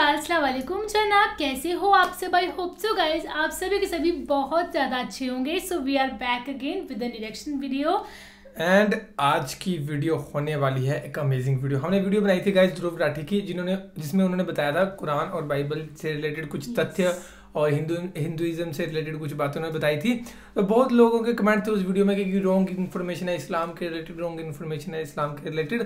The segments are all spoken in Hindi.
अस्सलाम जनाब कैसे हो आप सब आई होप सो गाइज आप सभी के सभी बहुत ज़्यादा अच्छे होंगे so we are back again with an election video and आज की वीडियो होने वाली है एक अमेजिंग वीडियो हमने वीडियो बनाई थी गाइज ध्रुव राठी की जिन्होंने जिसमें उन्होंने बताया था कुरान और बाइबल से रिलेटेड कुछ yes. तथ्य और हिंदू हिंदुज़म से रिलेटेड कुछ बातें उन्होंने बताई थी तो बहुत लोगों के कमेंट थे उस वीडियो में कि रॉन्ग इन्फॉर्मेशन है इस्लाम के रिलेटेड रॉन्ग इन्फॉर्मेशन है इस्लाम के रिलेटेड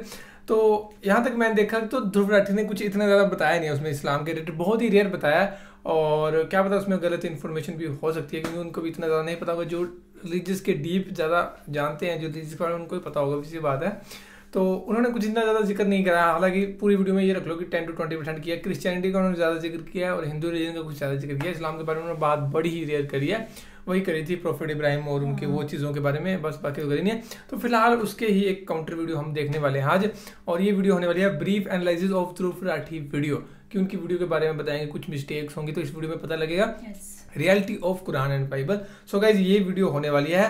तो यहाँ तक मैंने देखा तो ध्रुव राठी ने कुछ इतना ज़्यादा बताया नहीं उसमें इस्लाम के रिलेटेड बहुत ही रेयर बताया और क्या पता उसमें गलत इन्फॉर्मेशन भी हो सकती है क्योंकि उनको भी इतना ज़्यादा नहीं पता होगा जो रिलीजियस के डीप ज़्यादा जानते हैं जो रिलीजियस के बारे में उनको भी पता होगा इसी बात है तो उन्होंने कुछ इतना ज़्यादा जिक्र नहीं करा हालांकि पूरी वीडियो में ये रख लो कि टेन टू ट्वेंटी परसेंट किया क्रिश्चियनिटी का उन्होंने ज़्यादा जिक्र किया और हिंदू रिलीजन का कुछ ज़्यादा जिक्र किया इस्लाम के बारे में उन्होंने बात बड़ी ही रेयर करी है वही करी थी प्रोफेट इब्राहिम और उनके वो हाँ। चीज़ों के बारे में बस बाकी तो करी नहीं है तो फिलहाल उसके ही एक काउंटर वीडियो हम देखने वाले हैं आज और ये वीडियो होने वाली है brief analysis of Dhruv Rathee video कि उनकी वीडियो के बारे में बताएंगे कुछ मिस्टेक्स होंगी तो इस वीडियो में पता लगेगा reality of Quran and Bible so guys ये वीडियो होने वाली है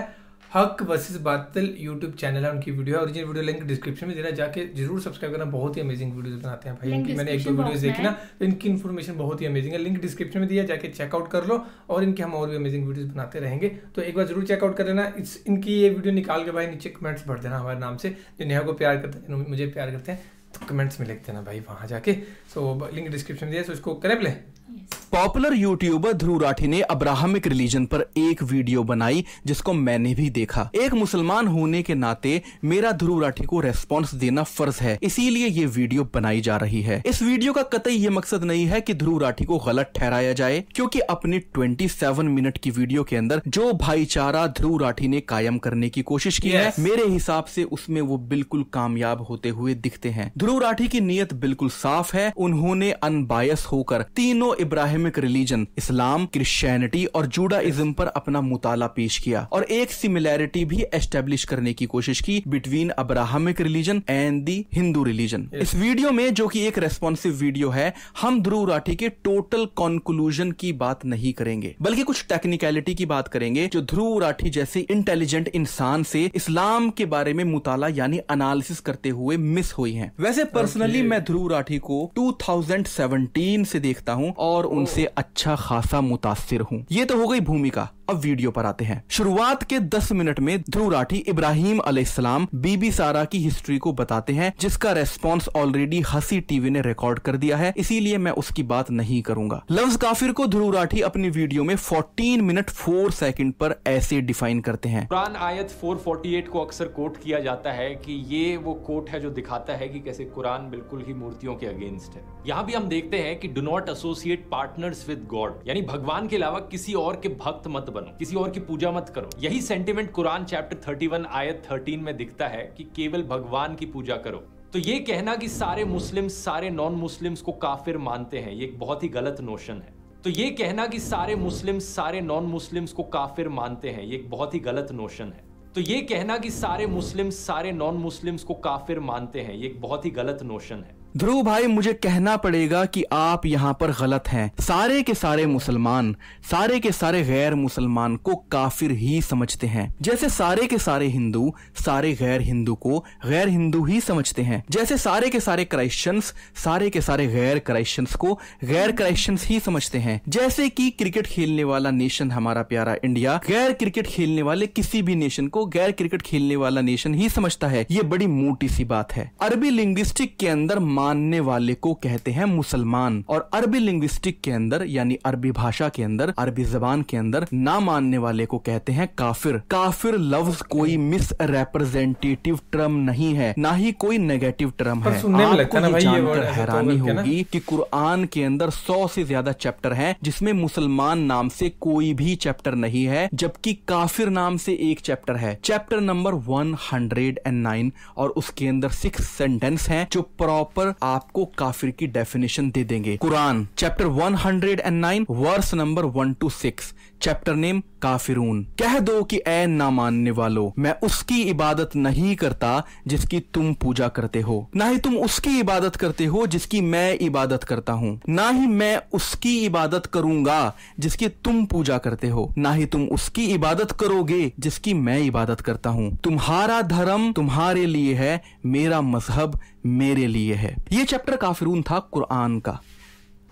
हक वर्सेस बातल यूट्यूब चैनल है उनकी वीडियो है ओरिजिनल वीडियो लिंक डिस्क्रिप्शन में देना जाके जरूर सब्सक्राइब करना बहुत ही अमेजिंग वीडियोस बनाते हैं भाई इनकी मैंने एक दो वीडियोस देखी ना तो इनकी इन्फॉर्मेशन बहुत ही अमेजिंग है लिंक डिस्क्रिप्शन में दिया जाके चेकआउट कर लो और इनके हम और भी अमेजिंग वीडियोज बनाते रहेंगे तो एक बार जरूर चेकआउट कर लेना इस इनकी ये वीडियो निकाल के भाई नीचे कमेंट्स भर देना हमारे नाम से जो नेहा को प्यार करते हैं मुझे प्यार करते हैं तो कमेंट्स में लिख देना भाई वहाँ जाके सो लिंक डिस्क्रिप्शन में दिया सो इसको करें play popular YouTuber Dhruv Rathee ने अब्राहमिक रिलीजन पर एक वीडियो बनाई जिसको मैंने भी देखा एक मुसलमान होने के नाते मेरा ध्रुव राठी को रेस्पॉन्स देना फर्ज है इसीलिए ये वीडियो बनाई जा रही है इस वीडियो का कतई ये मकसद नहीं है कि ध्रुव राठी को गलत ठहराया जाए क्योंकि अपनी 27 मिनट की वीडियो के अंदर जो भाईचारा ध्रुव राठी ने कायम करने की कोशिश की yes. है मेरे हिसाब से उसमें वो बिल्कुल कामयाब होते हुए दिखते हैं ध्रुव राठी की नीयत बिल्कुल साफ है उन्होंने अनबायस होकर तीनों Abrahamic religion Islam Christianity और जूडाइज्म पर अपना मुताला पेश किया और एक सिमिलैरिटी भी एस्टेब्लिश करने की कोशिश की between Abrahamic religion and the Hindu religion इस वीडियो में जो कि एक रेस्पॉन्सिव वीडियो है हम ध्रुव राठी के टोटल कॉन्क्लूजन की बात नहीं करेंगे बल्कि कुछ टेक्निकलिटी की बात करेंगे जो ध्रुव राठी जैसे इंटेलिजेंट इंसान से इस्लाम के बारे में मुताला यानी अनालिसिस करते हुए मिस हुई है वैसे पर्सनली मैं ध्रुव राठी को 2017 से देखता हूँ और उन उनसे अच्छा खासा मुतासर हूँ ये तो हो गई भूमिका अब वीडियो पर आते हैं शुरुआत के 10 मिनट में ध्रुव राठी इब्राहिम अलैहिस्सलाम बीबी सारा की हिस्ट्री को बताते हैं जिसका रेस्पॉन्स ऑलरेडी हसी टीवी ने रिकॉर्ड कर दिया है इसीलिए मैं उसकी बात नहीं करूंगा लफ्ज काफिर को ध्रुव राठी अपनी वीडियो में फोर्टीन मिनट फोर सेकेंड पर ऐसे डिफाइन करते हैं कुरान आयत 448 को अक्सर कोट किया जाता है की ये वो कोट है जो दिखाता है की कैसे कुरान बिल्कुल ही मूर्तियों के अगेंस्ट है यहाँ भी हम देखते हैं की do not associate partners with God यानी भगवान के अलावा किसी और के भक्त मत बनो किसी और की पूजा मत करो यही सेंटिमेंट कुरान चैप्टर 31 आयत 13 में दिखता है कि केवल भगवान की पूजा करो तो ये कहना कि सारे मुस्लिम सारे नॉन मुस्लिम्स को काफिर मानते हैं ये एक बहुत ही गलत नोशन है तो ये कहना कि सारे मुस्लिम सारे नॉन मुस्लिम्स को काफिर मानते हैं ये एक बहुत ही गलत नोशन है तो ये कहना कि सारे मुस्लिम सारे नॉन मुस्लिम्स को काफिर मानते हैं ये एक बहुत ही गलत नोशन है ध्रुव भाई मुझे कहना पड़ेगा कि आप यहाँ पर गलत हैं सारे के सारे मुसलमान सारे के सारे गैर मुसलमान को काफिर ही समझते हैं जैसे सारे के सारे हिंदू सारे गैर हिंदू को गैर हिंदू ही समझते हैं जैसे सारे के सारे क्राइश्चियंस सारे के सारे गैर क्राइश्चियंस को गैर क्राइश्चियंस ही समझते हैं जैसे कि क्रिकेट खेलने वाला नेशन हमारा प्यारा इंडिया गैर क्रिकेट खेलने वाले किसी भी नेशन को गैर क्रिकेट खेलने वाला नेशन ही समझता है ये बड़ी मोटी सी बात है अरबी लिंग्विस्टिक के अंदर मानने वाले को कहते हैं मुसलमान और अरबी लिंग्विस्टिक के अंदर यानी अरबी भाषा के अंदर अरबी जबान के अंदर ना मानने वाले को कहते हैं काफिर काफिर लफ्ज कोई मिस रिप्रेजेंटेटिव टर्म नहीं है ना ही कोई नेगेटिव टर्म है आपको जानकर तो हैरानी होगी कि कुरान के अंदर सौ से ज्यादा चैप्टर हैं जिसमें मुसलमान नाम से कोई भी चैप्टर नहीं है जबकि काफिर नाम से एक चैप्टर है chapter number one hundred and nine और उसके अंदर सिक्स सेंटेंस हैं जो प्रॉपर आपको काफिर की डेफिनेशन दे देंगे Quran chapter 109 verse number 1 to 6 chapter name Kafirun कह दो कि ऐ ना मानने वालों मैं उसकी इबादत नहीं करता जिसकी तुम पूजा करते हो ना ही तुम उसकी इबादत करते हो जिसकी मैं इबादत करता हूँ ना ही मैं उसकी इबादत करूंगा जिसकी तुम पूजा करते हो ना ही तुम उसकी इबादत करोगे जिसकी मैं इबादत करता हूँ तुम्हारा धर्म तुम्हारे लिए है मेरा मजहब मेरे लिए है ये चैप्टर काफिरून था कुरान का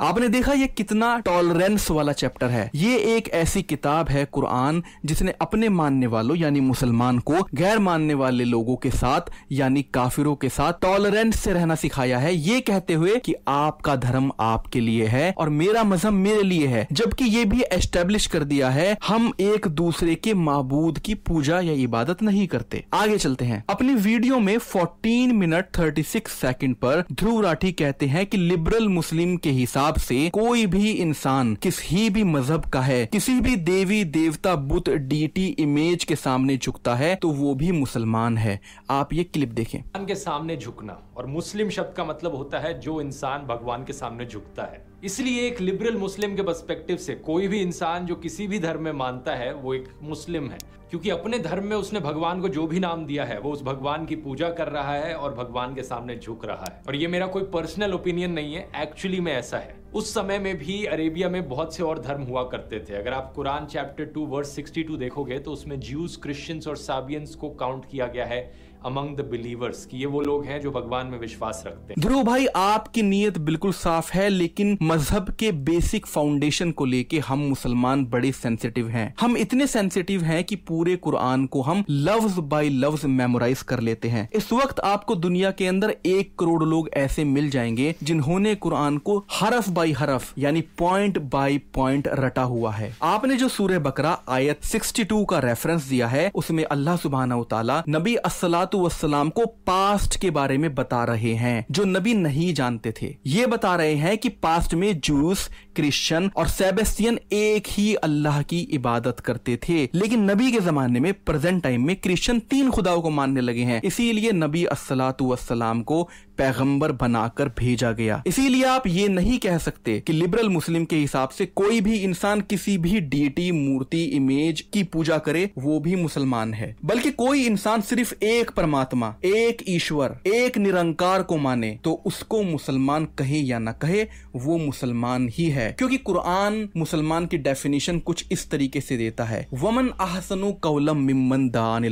आपने देखा ये कितना टॉलरेंस वाला चैप्टर है ये एक ऐसी किताब है कुरान जिसने अपने मानने वालों यानी मुसलमान को गैर मानने वाले लोगों के साथ यानी काफिरों के साथ टॉलरेंस से रहना सिखाया है ये कहते हुए कि आपका धर्म आपके लिए है और मेरा मजहब मेरे लिए है जबकि ये भी एस्टेब्लिश कर दिया है हम एक दूसरे के महबूद की पूजा या इबादत नहीं करते आगे चलते हैं अपनी वीडियो में fourteen minute thirty six second पर ध्रुव राठी कहते हैं की लिबरल मुस्लिम के हिसाब हिसाब से कोई भी इंसान किसी भी मजहब का है किसी भी देवी देवता बुत डीटी इमेज के सामने झुकता है तो वो भी मुसलमान है आप ये क्लिप देखें के सामने झुकना और मुस्लिम शब्द का मतलब होता है जो इंसान भगवान के सामने झुकता है इसलिए एक लिबरल मुस्लिम के पर्सपेक्टिव से कोई भी इंसान जो किसी भी धर्म में मानता है वो एक मुस्लिम है क्योंकि अपने धर्म में उसने भगवान को जो भी नाम दिया है वो उस भगवान की पूजा कर रहा है और भगवान के सामने झुक रहा है और ये मेरा कोई पर्सनल ओपिनियन नहीं है एक्चुअली में ऐसा है उस समय में भी अरेबिया में बहुत से और धर्म हुआ करते थे अगर आप Quran chapter two verse sixty देखोगे तो उसमें ज्यूस क्रिश्चियंस और साबियंस को काउंट किया गया है अमंग द बिलीवर्स कि ये वो लोग हैं जो भगवान में विश्वास रखते हैं ध्रुव भाई आपकी नीयत बिल्कुल साफ है लेकिन मजहब के बेसिक फाउंडेशन को लेके हम मुसलमान बड़े सेंसिटिव हैं हम इतने सेंसिटिव हैं कि पूरे कुरान को हम लफ्ज बाय लफ्ज मेमोराइज कर लेते हैं इस वक्त आपको दुनिया के अंदर एक करोड़ लोग ऐसे मिल जाएंगे जिन्होंने कुरान को हरफ बाय हरफ यानी पॉइंट बाय पॉइंट रटा हुआ है आपने जो सूर्य बकरा आयत 62 का रेफरेंस दिया है उसमें अल्लाह सुबहाना तला नबी असलात वसलाम को पास्ट के बारे में बता रहे हैं जो नबी नहीं जानते थे ये बता रहे हैं कि पास्ट में जूस क्रिश्चियन और सेबेस्टियन एक ही अल्लाह की इबादत करते थे लेकिन नबी के जमाने में प्रेजेंट टाइम में क्रिश्चियन तीन खुदाओं को मानने लगे हैं इसीलिए नबी असलातम को पैगंबर बनाकर भेजा गया इसीलिए आप ये नहीं कह सकते कि लिबरल मुस्लिम के हिसाब से कोई भी इंसान किसी भी डीटी मूर्ति इमेज की पूजा करे वो भी मुसलमान है बल्कि कोई इंसान सिर्फ एक परमात्मा एक ईश्वर एक निरंकार को माने तो उसको मुसलमान कहे या ना कहे वो मुसलमान ही है है क्योंकि कुरान मुसलमान की डेफिनेशन कुछ इस तरीके से देता है वमन अहसनु कौलम मिम्मन दान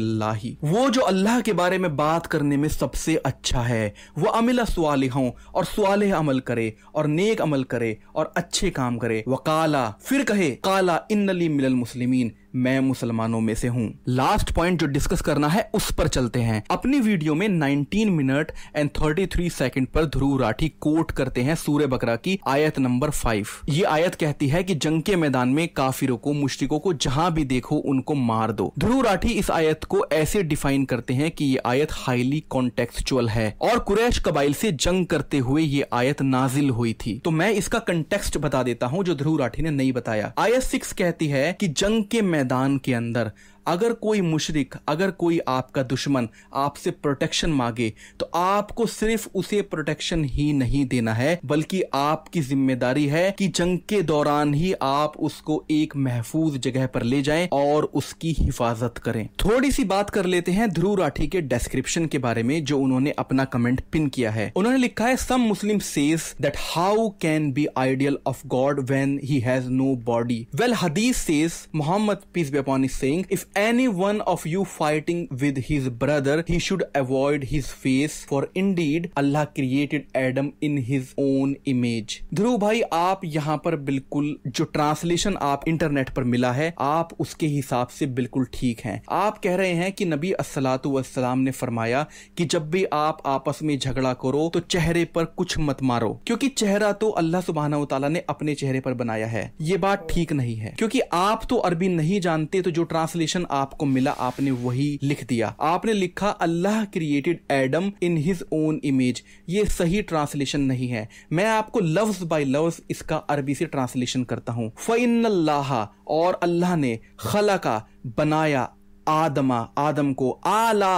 वो जो अल्लाह के बारे में बात करने में सबसे अच्छा है वो अमिल सवाल और सवाल अमल करे और नेक अमल करे और अच्छे काम करे वकाला फिर कहे काला इन मिलल मुस्लिमीन मैं मुसलमानों में से हूँ लास्ट पॉइंट जो डिस्कस करना है उस पर चलते हैं अपनी वीडियो में 19 मिनट एंड 33 सेकंड पर ध्रुव राठी कोट करते हैं सूर्य बकरा की आयत नंबर फाइव ये आयत कहती है कि जंग के मैदान में काफिरों को मुश्तिकों को जहां भी देखो उनको मार दो ध्रुव राठी इस आयत को ऐसे डिफाइन करते हैं कि ये आयत हाईली कॉन्टेक्सुअल है और कुरैश कबाइल से जंग करते हुए ये आयत नाजिल हुई थी तो मैं इसका कंटेक्स्ट बता देता हूँ जो ध्रुव राठी ने नहीं बताया आयत सिक्स कहती है की जंग के मैदान मैदान के अंदर अगर कोई मुशरिक अगर कोई आपका दुश्मन आपसे प्रोटेक्शन मांगे तो आपको सिर्फ उसे प्रोटेक्शन ही नहीं देना है बल्कि आपकी जिम्मेदारी है कि जंग के दौरान ही आप उसको एक महफूज जगह पर ले जाएं और उसकी हिफाजत करें थोड़ी सी बात कर लेते हैं ध्रुव राठी के डिस्क्रिप्शन के बारे में जो उन्होंने अपना कमेंट पिन किया है उन्होंने लिखा है some Muslim says that how can be ideal of God when he has no body well हदीस says Muhammad peace be is saying if any one of you fighting with his brother, he should avoid his face, for indeed Allah created Adam in his own image Dhruv भाई आप यहाँ पर बिल्कुल जो ट्रांसलेशन आप इंटरनेट पर मिला है आप उसके हिसाब से बिल्कुल ठीक है आप कह रहे हैं की नबी असलात ने फरमाया कि जब भी आप आपस में झगड़ा करो तो चेहरे पर कुछ मत मारो क्योंकि चेहरा तो अल्लाह सुबहाना तला ने अपने चेहरे पर बनाया है ये बात ठीक नहीं है क्योंकि आप तो अरबी नहीं जानते तो जो ट्रांसलेशन क्वेश्चन आपको मिला आपने वही लिख दिया आपने लिखा Allah created Adam in his own image ये सही ट्रांसलेशन नहीं है मैं आपको लव्स बाय लव्स इसका अरबी से ट्रांसलेशन करता हूँ फ़ैन और अल्लाह ने खला का बनाया आदमा आदम को आला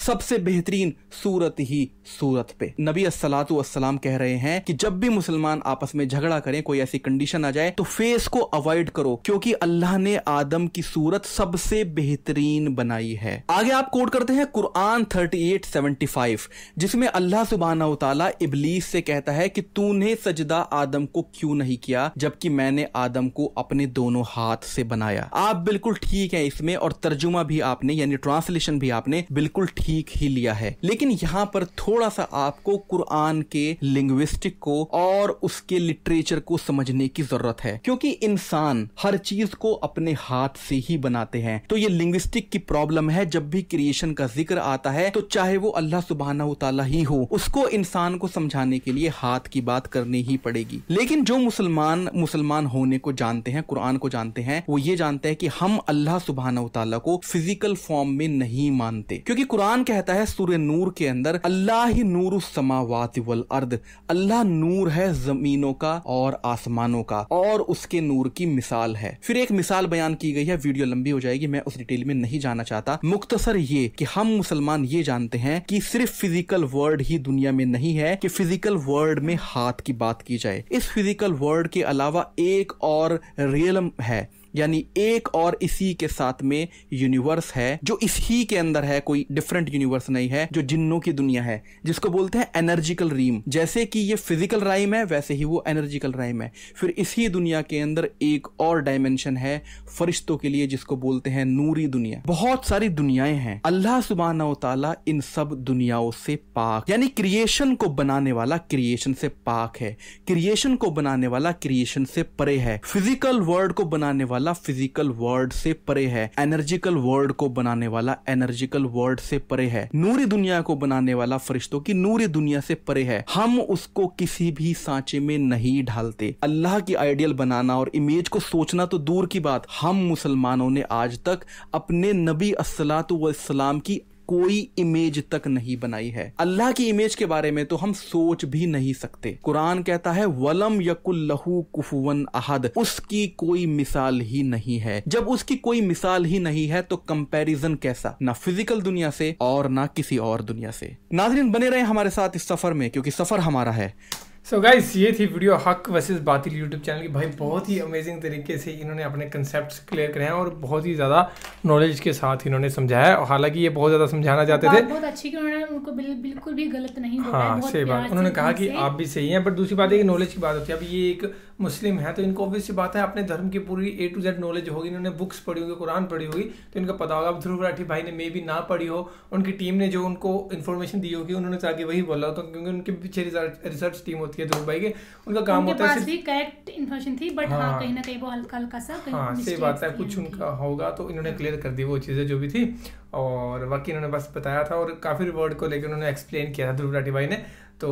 सबसे बेहतरीन सूरत ही सूरत पे नबी असलातम कह रहे हैं कि जब भी मुसलमान आपस में झगड़ा करें कोई ऐसी कंडीशन आ जाए तो फेस को अवॉइड करो क्योंकि अल्लाह ने आदम की सूरत सबसे बेहतरीन बनाई है आगे आप कोट करते हैं कुरान 3875 जिसमें अल्लाह सुबहाना तला इबलीस से कहता है कि तूने सजदा आदम को क्यों नहीं किया जबकि मैंने आदम को अपने दोनों हाथ से बनाया आप बिल्कुल ठीक है इसमें और तर्जुमा भी आपने यानी ट्रांसलेशन भी आपने बिल्कुल ठीक ठीक ही लिया है लेकिन यहाँ पर थोड़ा सा आपको कुरान के लिंग्विस्टिक को और उसके लिटरेचर को समझने की जरूरत है क्योंकि इंसान हर चीज को अपने हाथ से ही बनाते हैं तो ये लिंग्विस्टिक की प्रॉब्लम है जब भी क्रिएशन का जिक्र आता है तो चाहे वो अल्लाह सुबहाना उतला ही हो उसको इंसान को समझाने के लिए हाथ की बात करनी ही पड़ेगी लेकिन जो मुसलमान मुसलमान होने को जानते हैं कुरान को जानते हैं वो ये जानते हैं कि हम अल्लाह सुबहाना उतला को फिजिकल फॉर्म में नहीं मानते क्योंकि कुरान कुरान कहता है सूर्य नूर के अंदर अल्लाह ही नूर समावात वल अर्द अल्लाह नूर है जमीनों का और आसमानों का और उसके नूर की मिसाल है फिर एक मिसाल बयान की गई है वीडियो लंबी हो जाएगी मैं उस डिटेल में नहीं जाना चाहता मुख्तसर ये कि हम मुसलमान ये जानते हैं कि सिर्फ फिजिकल वर्ल्ड ही दुनिया में नहीं है कि फिजिकल वर्ल्ड में हाथ की बात की जाए इस फिजिकल वर्ल्ड के अलावा एक और रियलम है यानी एक और इसी के साथ में यूनिवर्स है जो इसी के अंदर है कोई डिफरेंट यूनिवर्स नहीं है जो जिन्नों की दुनिया है जिसको बोलते हैं एनर्जिकल रीम जैसे कि ये फिजिकल राइम है वैसे ही वो एनर्जिकल राइम है फिर इसी दुनिया के अंदर एक और डायमेंशन है फरिश्तों के लिए जिसको बोलते हैं नूरी दुनिया बहुत सारी दुनियाएं हैं अल्लाह सुबहाना तला इन सब दुनियाओं से पाक यानी क्रिएशन को बनाने वाला क्रिएशन से पाक है क्रिएशन को बनाने वाला क्रिएशन से परे है फिजिकल वर्ल्ड को बनाने वाला वाला फिजिकल वर्ल्ड से परे है एनर्जिकल वर्ल्ड को बनाने वाला एनर्जिकल वर्ल्ड से परे है नूरी दुनिया को बनाने वाला फरिश्तों की नूरी दुनिया से परे है हम उसको किसी भी सांचे में नहीं ढालते अल्लाह की आइडियल बनाना और इमेज को सोचना तो दूर की बात हम मुसलमानों ने आज तक अपने नबी असलात वसलाम की कोई इमेज तक नहीं बनाई है अल्लाह की इमेज के बारे में तो हम सोच भी नहीं सकते कुरान कहता है वलम यकुल्लहू कुफुवन अहद उसकी कोई मिसाल ही नहीं है जब उसकी कोई मिसाल ही नहीं है तो कंपैरिजन कैसा ना फिजिकल दुनिया से और ना किसी और दुनिया से नाजरीन बने रहे हमारे साथ इस सफर में क्योंकि सफर हमारा है सो so गाइस ये थी वीडियो हक वर्सेस बातिल यूट्यूब चैनल की भाई बहुत ही अमेजिंग तरीके से इन्होंने अपने कंसेप्ट क्लियर करे हैं और बहुत ही ज़्यादा नॉलेज के साथ इन्होंने समझाया है हालांकि ये बहुत ज़्यादा समझाना चाहते थे बहुत अच्छी कि उन्होंने उनको बिल, बिल्कुल भी गलत नहीं हाँ सही बात उन्होंने कहा कि आप भी सही हैं बट दूसरी बात है कि नॉलेज की बात होती है अब ये एक मुस्लिम हैं तो इनको ऑब्वियस बात है अपने धर्म की पूरी ए टू जेड नॉलेज होगी इन्होंने बुक्स पढ़ी होगी कुरान पढ़ी होगी तो इनका पता होगा अब ध्रुव राठी भाई ने मे भी ना पढ़ी हो उनकी टीम ने जो उनको इन्फॉर्मेशन दी होगी उन्होंने तो वही बोला होता क्योंकि उनके पीछे रिसर्च टीम होती है ध्रुव भाई के उनका काम होता है हाँ, हाँ।, हाँ सही बात है कुछ उनका होगा तो इन्होंने क्लियर कर दी वो चीज़ें जो भी थी और बाकी इन्होंने बस बताया था और काफ़ी वर्ड को लेकर उन्होंने एक्सप्लेन किया था ध्रुव राठी भाई ने तो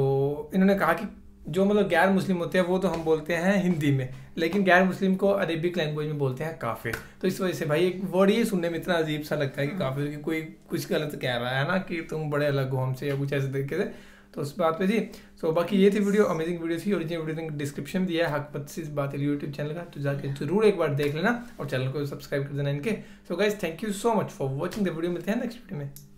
इन्होंने कहा कि जो मतलब गैर मुस्लिम होते हैं वो तो हम बोलते हैं हिंदी में लेकिन गैर मुस्लिम को अरेबिक लैंग्वेज में बोलते हैं काफिर तो इस वजह से भाई एक वर्ड ये सुनने में इतना अजीब सा लगता है कि हाँ। काफिर कि कोई कुछ गलत कह रहा है ना कि तुम बड़े अलग हो हमसे या कुछ ऐसे तरीके से तो उस बात पे जी तो so, बाकी ये थी वीडियो अमेजिंग वीडियो थी और वीडियो डिस्क्रिप्शन दिया है हकपत से बात यूट्यूब चैनल का तो जाके जरूर एक बार देख लेना और चैनल को सब्सक्राइब कर देना इनके so guys thank you so much for watching the video मिलते हैं नेक्स्ट वीडियो में